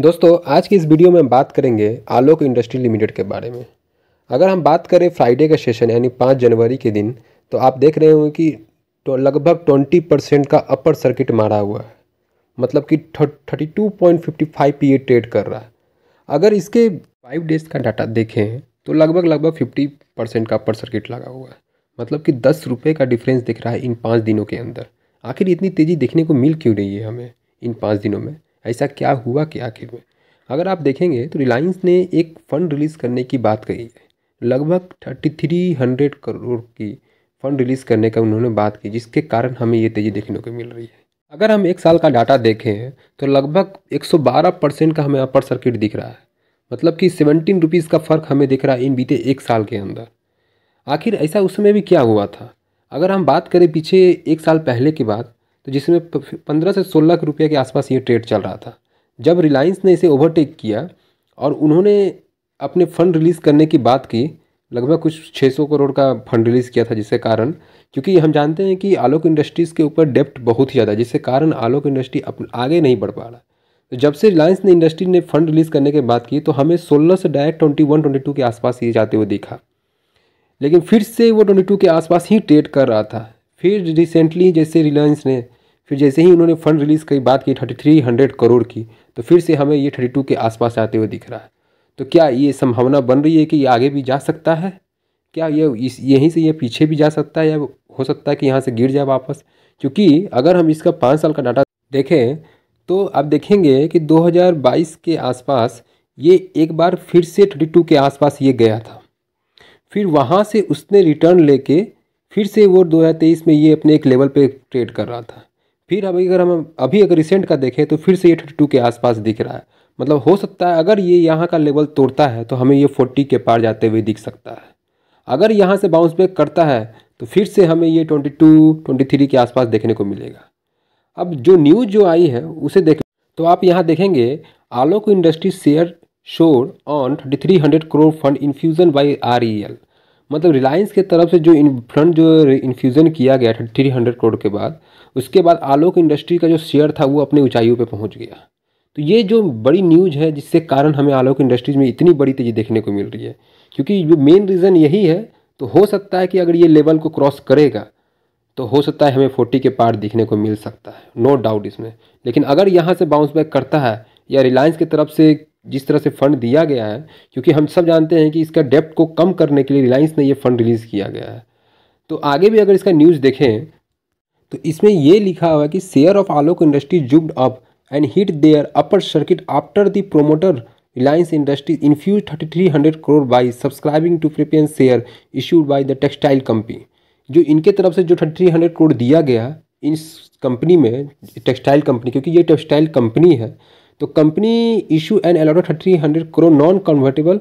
दोस्तों आज की इस वीडियो में हम बात करेंगे आलोक इंडस्ट्री लिमिटेड के बारे में अगर हम बात करें फ्राइडे का सेशन यानी पाँच जनवरी के दिन तो आप देख रहे होंगे कि तो लगभग ट्वेंटी परसेंट का अपर सर्किट मारा हुआ है मतलब कि thirty two point fifty five पी ए ट्रेड कर रहा है अगर इसके फाइव डेज का डाटा देखें तो लगभग लगभग फिफ्टी परसेंट का अपर सर्किट लगा हुआ है मतलब कि दस रुपये का डिफरेंस दिख रहा है इन पाँच दिनों के अंदर आखिर इतनी तेज़ी देखने को मिल क्यों रही है हमें इन पाँच दिनों में ऐसा क्या हुआ कि आखिर में अगर आप देखेंगे तो रिलायंस ने एक फ़ंड रिलीज़ करने की बात कही है लगभग थर्टी थ्री हंड्रेड करोड़ की फ़ंड रिलीज़ करने का उन्होंने बात की जिसके कारण हमें ये तेज़ी देखने को मिल रही है अगर हम एक साल का डाटा देखें तो लगभग 112 परसेंट का हमें अपर सर्किट दिख रहा है मतलब कि सेवनटीन रुपीज़ का फ़र्क हमें दिख रहा है इन बीते एक साल के अंदर आखिर ऐसा उस समय भी क्या हुआ था अगर हम बात करें पीछे एक साल पहले की बात तो जिसमें पंद्रह से सोलह लाख रुपये के आसपास ये ट्रेड चल रहा था जब रिलायंस ने इसे ओवरटेक किया और उन्होंने अपने फ़ंड रिलीज़ करने की बात की लगभग कुछ छः सौ करोड़ का फंड रिलीज़ किया था जिसके कारण क्योंकि हम जानते हैं कि आलोक इंडस्ट्रीज़ के ऊपर डेप्ट बहुत ही ज़्यादा है जिसके कारण आलोक इंडस्ट्री अपने आगे नहीं बढ़ पा रहा तो जब से रिलायंस ने इंडस्ट्री ने फंड रिलीज़ करने की बात की तो हमें सोलह से direct twenty one twenty two के आसपास ये जाते हुए देखा लेकिन फिर से वो ट्वेंटी टू के आसपास ही ट्रेड कर रहा था फिर रिसेंटली जैसे रिलायंस ने फिर जैसे ही उन्होंने फंड रिलीज़ की बात की थर्टी थ्री हंड्रेड करोड़ की तो फिर से हमें ये थर्टी टू के आसपास आते हुए दिख रहा है तो क्या ये संभावना बन रही है कि ये आगे भी जा सकता है क्या ये इस यहीं से ये पीछे भी जा सकता है या हो सकता है कि यहाँ से गिर जाए वापस क्योंकि अगर हम इसका पाँच साल का डाटा देखें तो आप देखेंगे कि बाईस के आसपास ये एक बार फिर से टू के आसपास ये गया था फिर वहाँ से उसने रिटर्न लेके फिर से वो 2023 में ये अपने एक लेवल पे ट्रेड कर रहा था फिर अभी अगर हम अभी अगर रिसेंट का देखें तो फिर से ये थर्टी टू के आसपास दिख रहा है मतलब हो सकता है अगर ये यहाँ का लेवल तोड़ता है तो हमें ये फोर्टी के पार जाते हुए दिख सकता है अगर यहाँ से बाउंस बैक करता है तो फिर से हमें ये ट्वेंटी टू ट्वेंटी थ्री के आसपास देखने को मिलेगा अब जो न्यूज़ जो आई है उसे देख तो आप यहाँ देखेंगे Alok industry share soar on thirty three hundred crore fund infusion by R E L मतलब रिलायंस के तरफ से जो इन फ्रंट जो इन्फ्यूज़न किया गया थ्री हंड्रेड करोड़ के बाद उसके बाद आलोक इंडस्ट्री का जो शेयर था वो अपने ऊंचाइयों पे पहुंच गया तो ये जो बड़ी न्यूज़ है जिससे कारण हमें आलोक इंडस्ट्रीज़ में इतनी बड़ी तेज़ी देखने को मिल रही है क्योंकि मेन रीज़न यही है तो हो सकता है कि अगर ये लेवल को क्रॉस करेगा तो हो सकता है हमें फोर्टी के पार देखने को मिल सकता है नो डाउट इसमें लेकिन अगर यहाँ से बाउंस बैक करता है या रिलायंस की तरफ से जिस तरह से फंड दिया गया है क्योंकि हम सब जानते हैं कि इसका डेप्ट को कम करने के लिए रिलायंस ने ये फंड रिलीज़ किया गया है तो आगे भी अगर इसका न्यूज़ देखें तो इसमें ये लिखा हुआ है कि share of Alok industry jumped up and hit their upper circuit after the promoter Reliance industries infuse thirty three hundred crore by subscribing to preference share issued by the textile company जो इनके तरफ से जो थर्टी थ्री हंड्रेड करोड़ दिया गया इस company में textile company क्योंकि ये टेक्सटाइल कंपनी है तो company issue and allot three hundred crore non convertible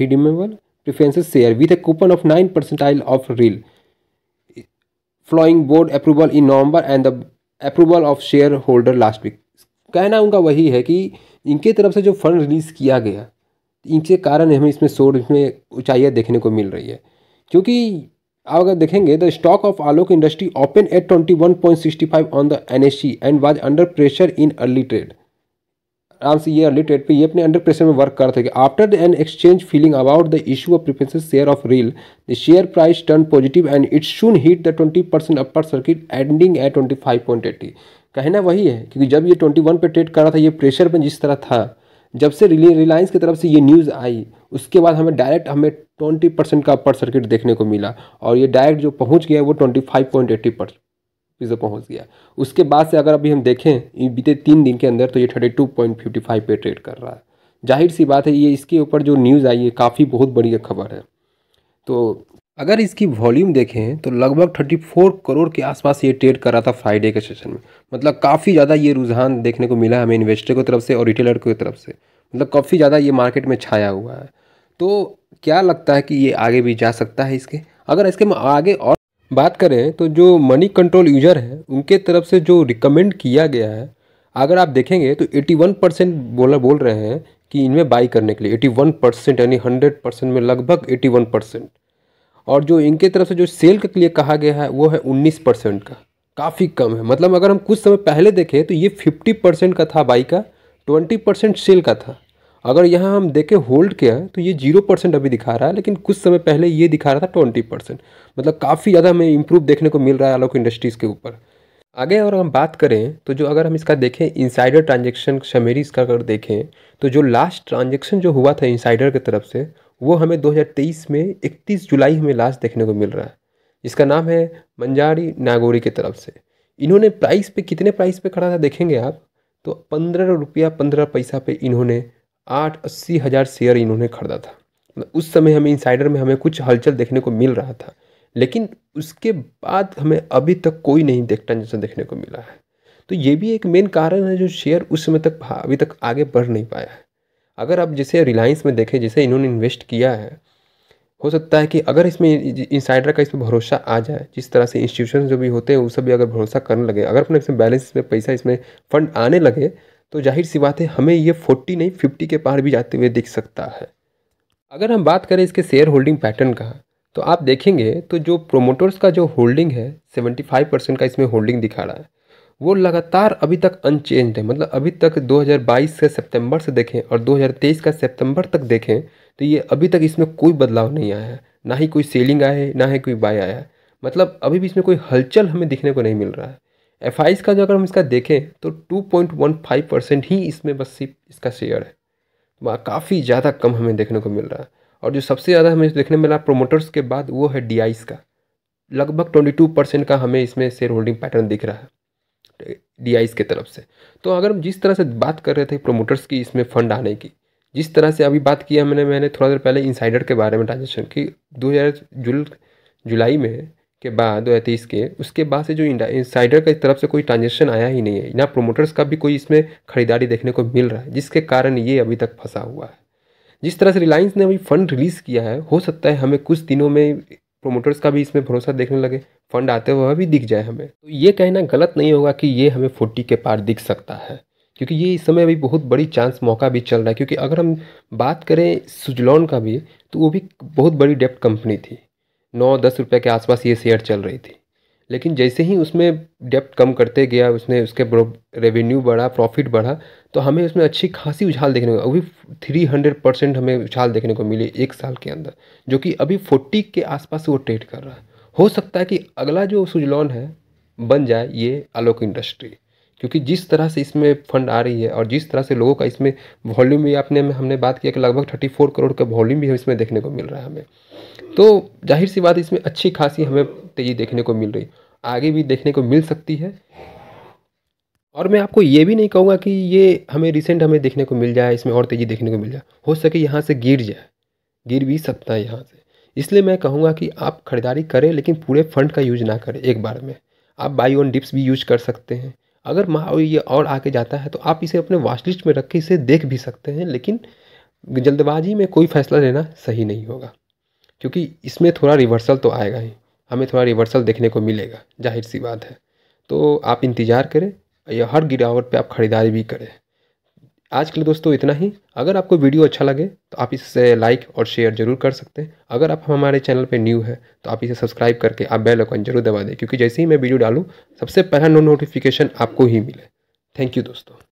redeemable preferences share with a coupon of nine percentile of RIL following board approval in November and the approval of share holder last week कहना उनका वही है कि इनके तरफ से जो fund release किया गया इनके कारण हमें इसमें शोर इसमें ऊँचाइयाँ देखने को मिल रही है क्योंकि आप अगर देखेंगे the stock of Alok industry open at twenty one point sixty five on the N S C and was under pressure in early trade आराम से ये अर्ली ट्रेड पे ये अपने अंडर प्रेशर में वर्क कर कि after the an exchange filing about the issue of preferences share of RIL the share price turn positive and it soon hit the twenty percent upper circuit ending at twenty five point eighty कहना वही है क्योंकि जब ये twenty one पर trade कर रहा था ये प्रेशर में जिस तरह था जब से रिलायंस की तरफ से ये न्यूज़ आई उसके बाद हमें डायरेक्ट हमें ट्वेंटी परसेंट का अपर सर्किट देखने को मिला और ये डायरेक्ट जो पहुंच गया वो twenty five point eighty percent पे पहुंच गया उसके बाद से अगर अभी हम देखें बीते तीन दिन के अंदर तो ये thirty two point fifty five पर ट्रेड कर रहा है जाहिर सी बात है ये इसके ऊपर जो न्यूज़ आई है काफ़ी बहुत बड़ी खबर है तो अगर इसकी वॉल्यूम देखें तो लगभग थर्टी फोर करोड़ के आसपास ये ट्रेड कर रहा था फ्राइडे के सेशन में मतलब काफ़ी ज़्यादा ये रुझान देखने को मिला हमें इन्वेस्टर की तरफ से और रिटेलर की तरफ से मतलब काफ़ी ज़्यादा ये मार्केट में छाया हुआ है तो क्या लगता है कि ये आगे भी जा सकता है इसके अगर इसके आगे और बात करें तो जो मनी कंट्रोल यूजर हैं उनके तरफ से जो रिकमेंड किया गया है अगर आप देखेंगे तो 81 परसेंट बोला बोल रहे हैं कि इनमें बाई करने के लिए 81 परसेंट यानी 100 परसेंट में लगभग 81 परसेंट और जो इनके तरफ से जो सेल के लिए कहा गया है वो है 19 परसेंट का काफ़ी कम है मतलब अगर हम कुछ समय पहले देखें तो ये 50 परसेंट का था बाई का 20 परसेंट सेल का था अगर यहाँ हम देखें होल्ड किया है तो ये जीरो परसेंट अभी दिखा रहा है लेकिन कुछ समय पहले ये दिखा रहा था ट्वेंटी परसेंट मतलब काफ़ी ज़्यादा हमें इम्प्रूव देखने को मिल रहा है आलोक इंडस्ट्रीज़ के ऊपर आगे अगर हम बात करें तो जो अगर हम इसका देखें इंसाइडर ट्रांजेक्शन समरी इसका अगर देखें तो जो लास्ट ट्रांजेक्शन जो हुआ था इंसाइडर की तरफ से वो हमें दो में इकतीस जुलाई हमें लास्ट देखने को मिल रहा है जिसका नाम है मंजारी नागोरी की तरफ से इन्होंने प्राइस पर कितने प्राइस पर खड़ा था देखेंगे आप तो पंद्रह रुपया पंद्रह पैसा पे इन्होंने आठ अस्सी हज़ार शेयर इन्होंने खरीदा था उस समय हमें इंसाइडर में हमें कुछ हलचल देखने को मिल रहा था लेकिन उसके बाद हमें अभी तक कोई नहीं देख ट्रांजेक्शन देखने को मिला है तो ये भी एक मेन कारण है जो शेयर उस समय तक अभी तक आगे बढ़ नहीं पाया है अगर आप जैसे रिलायंस में देखें जैसे इन्होंने इन्वेस्ट किया है हो सकता है कि अगर इसमें इंसाइडर का इस पर भरोसा आ जाए जिस तरह से इंस्टीट्यूशन जो भी होते हैं उस सब भी अगर भरोसा करने लगे अगर अपने इसमें बैलेंस में पैसा इसमें फंड आने लगे तो जाहिर सी बात है हमें ये फोर्टी नहीं फिफ्टी के पार भी जाते हुए दिख सकता है अगर हम बात करें इसके शेयर होल्डिंग पैटर्न का तो आप देखेंगे तो जो प्रोमोटर्स का जो होल्डिंग है सेवेंटी फाइव परसेंट का इसमें होल्डिंग दिखा रहा है वो लगातार अभी तक अनचेंज है मतलब अभी तक 2022 के सितंबर से देखें और 2023 का सितंबर तक देखें तो ये अभी तक इसमें कोई बदलाव नहीं आया है ना ही कोई सेलिंग आया है ना ही कोई बाय आया है मतलब अभी भी इसमें कोई हलचल हमें दिखने को नहीं मिल रहा है एफ का जो अगर हम इसका देखें तो 2.15 परसेंट ही इसमें बस सिर्फ इसका शेयर है तो काफ़ी ज़्यादा कम हमें देखने को मिल रहा है और जो सबसे ज़्यादा हमें देखने मिला प्रोमोटर्स के बाद वो है डी का लगभग 22 परसेंट का हमें इसमें शेयर होल्डिंग पैटर्न दिख रहा है डी के तरफ से तो अगर हम जिस तरह से बात कर रहे थे प्रोमोटर्स की इसमें फंड आने की जिस तरह से अभी बात किया मैंने मैंने थोड़ा देर पहले इंसाइडर के बारे में ट्रांजेक्शन की दो जुल जुलाई में के बाद दो के उसके बाद से जो इंसाइडर की तरफ से कोई ट्रांजेक्शन आया ही नहीं है ना प्रोमोटर्स का भी कोई इसमें खरीदारी देखने को मिल रहा है जिसके कारण ये अभी तक फंसा हुआ है जिस तरह से रिलायंस ने अभी फंड रिलीज़ किया है हो सकता है हमें कुछ दिनों में प्रोमोटर्स का भी इसमें भरोसा देखने लगे फंड आते हुए भी दिख जाए हमें तो ये कहना गलत नहीं होगा कि ये हमें फोर्टी के पार दिख सकता है क्योंकि ये इस समय अभी बहुत बड़ी चांस मौका भी चल रहा है क्योंकि अगर हम बात करें सुजलॉन का भी तो वो भी बहुत बड़ी डेप्ट कंपनी थी नौ दस रुपये के आसपास ये शेयर चल रही थी लेकिन जैसे ही उसमें डेप्ट कम करते गया उसने उसके रेवेन्यू बढ़ा प्रॉफिट बढ़ा तो हमें उसमें अच्छी खासी उछाल देखने को अभी थ्री हंड्रेड परसेंट हमें उछाल देखने को मिली एक साल के अंदर जो कि अभी फोर्टी के आसपास वो ट्रेड कर रहा है हो सकता है कि अगला जो सुजलॉन है बन जाए ये आलोक इंडस्ट्री क्योंकि जिस तरह से इसमें फंड आ रही है और जिस तरह से लोगों का इसमें वॉल्यूम भी आपने हमने बात किया कि लगभग थर्टी फोर करोड़ का वॉल्यूम भी हम इसमें देखने को मिल रहा है हमें तो जाहिर सी बात इसमें अच्छी खासी हमें तेज़ी देखने को मिल रही आगे भी देखने को मिल सकती है और मैं आपको ये भी नहीं कहूँगा कि ये हमें रिसेंट हमें देखने को मिल जाए इसमें और तेज़ी देखने को मिल जाए हो सके यहाँ से गिर जाए गिर भी सकता है यहाँ से इसलिए मैं कहूँगा कि आप खरीदारी करें लेकिन पूरे फंड का यूज ना करें एक बार में आप बाई ऑन डिप्स भी यूज कर सकते हैं अगर माह ये और आके जाता है तो आप इसे अपने वाच लिस्ट में रख के इसे देख भी सकते हैं लेकिन जल्दबाजी में कोई फैसला लेना सही नहीं होगा क्योंकि इसमें थोड़ा रिवर्सल तो आएगा ही हमें थोड़ा रिवर्सल देखने को मिलेगा जाहिर सी बात है तो आप इंतज़ार करें या हर गिरावट पे आप ख़रीदारी भी करें आज के लिए दोस्तों इतना ही अगर आपको वीडियो अच्छा लगे तो आप इसे लाइक और शेयर जरूर कर सकते हैं अगर आप हमारे चैनल पर न्यू है तो आप इसे सब्सक्राइब करके आप बेल आइकन जरूर दबा दें क्योंकि जैसे ही मैं वीडियो डालूँ सबसे पहला नो नोटिफिकेशन आपको ही मिले थैंक यू दोस्तों